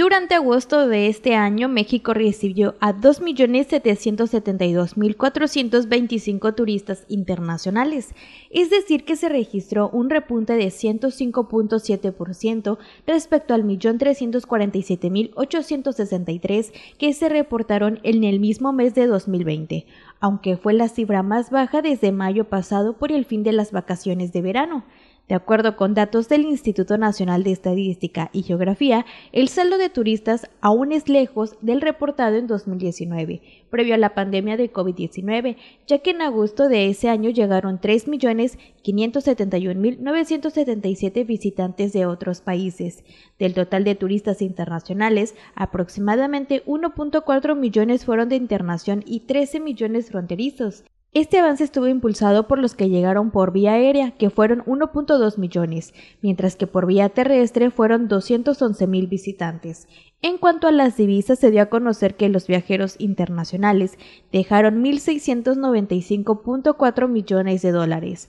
Durante agosto de este año, México recibió a 2.772.425 turistas internacionales, es decir, que se registró un repunte de 105.7% respecto al 1.347.863 que se reportaron en el mismo mes de 2020, aunque fue la cifra más baja desde mayo pasado por el fin de las vacaciones de verano. De acuerdo con datos del Instituto Nacional de Estadística y Geografía, el saldo de turistas aún es lejos del reportado en 2019, previo a la pandemia de COVID-19, ya que en agosto de ese año llegaron 3.571.977 visitantes de otros países. Del total de turistas internacionales, aproximadamente 1.4 millones fueron de internación y 13 millones fronterizos. Este avance estuvo impulsado por los que llegaron por vía aérea, que fueron 1.2 millones, mientras que por vía terrestre fueron 211 mil visitantes. En cuanto a las divisas, se dio a conocer que los viajeros internacionales dejaron 1.695.4 millones de dólares,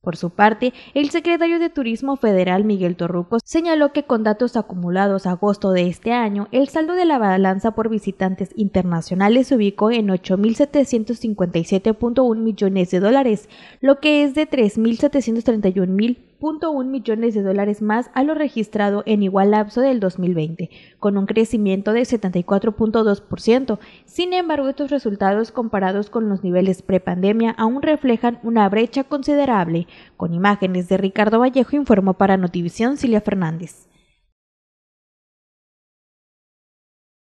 Por su parte, el secretario de Turismo Federal Miguel Torruco, señaló que con datos acumulados agosto de este año, el saldo de la balanza por visitantes internacionales se ubicó en 8.757.1 millones de dólares, lo que es de 3.731.000 un millones de dólares más a lo registrado en igual lapso del 2020, con un crecimiento de 74.2%. Sin embargo, estos resultados comparados con los niveles prepandemia aún reflejan una brecha considerable. Con imágenes de Ricardo Vallejo informó para Notivisión Cilia Fernández.